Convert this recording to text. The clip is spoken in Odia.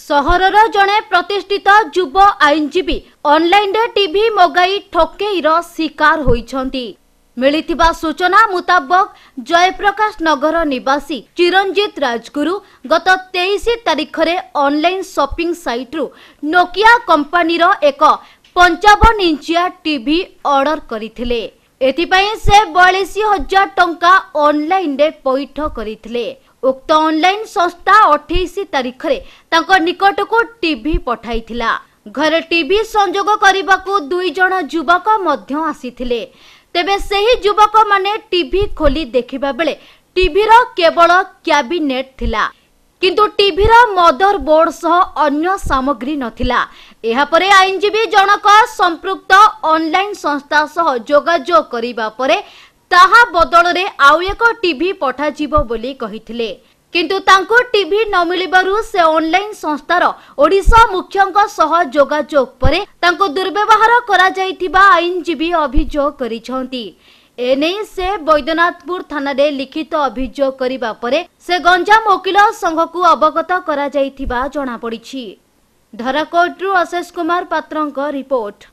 ସହରର ଜଣେ ପ୍ରତିଷ୍ଠିତ ଯୁବ ଆଇନଜୀବୀ ଅନ୍ଲାଇନ୍ରେ ଟିଭି ମଗାଇ ଠକେଇର ଶିକାର ହୋଇଛନ୍ତି ମିଳିଥିବା ସୂଚନା ମୁତାବକ ଜୟପ୍ରକାଶ ନଗର ନିବାସୀ ଚିରଞ୍ଜିତ ରାଜଗୁରୁ ଗତ ତେଇଶ ତାରିଖରେ ଅନ୍ଲାଇନ୍ ସପିଂ ସାଇଟ୍ରୁ ନୋକିଆ କମ୍ପାନୀର ଏକ ପଞ୍ଚାବନ ଇଞ୍ଚିଆ ଟିଭି ଅର୍ଡର କରିଥିଲେ ଏଥିପାଇଁ ସେ ବୟାଳିଶ ହଜାର ଟଙ୍କା ଅନ୍ଲାଇନ୍ରେ ପୈଠ କରିଥିଲେ ଉକ୍ତ ଅନ୍ଲାଇନ୍ ସଂସ୍ଥା ଅଠେଇଶ ତାରିଖରେ ତାଙ୍କ ନିକଟକୁ ଟିଭି ପଠାଇଥିଲା ଘରେ ଟିଭି ସଂଯୋଗ କରିବାକୁ ଦୁଇ ଜଣ ଯୁବକ ମଧ୍ୟ ଆସିଥିଲେ ତେବେ ସେହି ଯୁବକମାନେ ଟିଭି ଖୋଲି ଦେଖିବା ବେଳେ ଟିଭିର କେବଳ କ୍ୟାବିନେଟ୍ ଥିଲା କିନ୍ତୁ ଟିଭିର ମଦର ବୋର୍ଡ ସହ ଅନ୍ୟ ସାମଗ୍ରୀ ନଥିଲା ଏହାପରେ ଆଇନଜୀବୀ ଜଣକ ସମ୍ପୃକ୍ତ ଅନ୍ଲାଇନ୍ ସଂସ୍ଥା ସହ ଯୋଗାଯୋଗ କରିବା ପରେ ତାହା ବଦଳରେ ଆଉ ଏକ ଟିଭି ପଠାଯିବ ବୋଲି କହିଥିଲେ କିନ୍ତୁ ତାଙ୍କୁ ଟିଭି ନ ମିଳିବାରୁ ସେ ଅନ୍ଲାଇନ୍ ସଂସ୍ଥାର ଓଡ଼ିଶା ମୁଖ୍ୟଙ୍କ ସହ ଯୋଗାଯୋଗ ପରେ ତାଙ୍କୁ ଦୁର୍ବ୍ୟବହାର କରାଯାଇଥିବା ଆଇନଜୀବୀ ଅଭିଯୋଗ କରିଛନ୍ତି ଏନେଇ ସେ ବୈଦ୍ୟନାଥପୁର ଥାନାରେ ଲିଖିତ ଅଭିଯୋଗ କରିବା ପରେ ସେ ଗଞ୍ଜାମ ଓକିଲ ସଂଘକୁ ଅବଗତ କରାଯାଇଥିବା ଜଣାପଡ଼ିଛି ଧରାକୋଟରୁ ଅଶେଷ କୁମାର ପାତ୍ରଙ୍କ ରିପୋର୍ଟ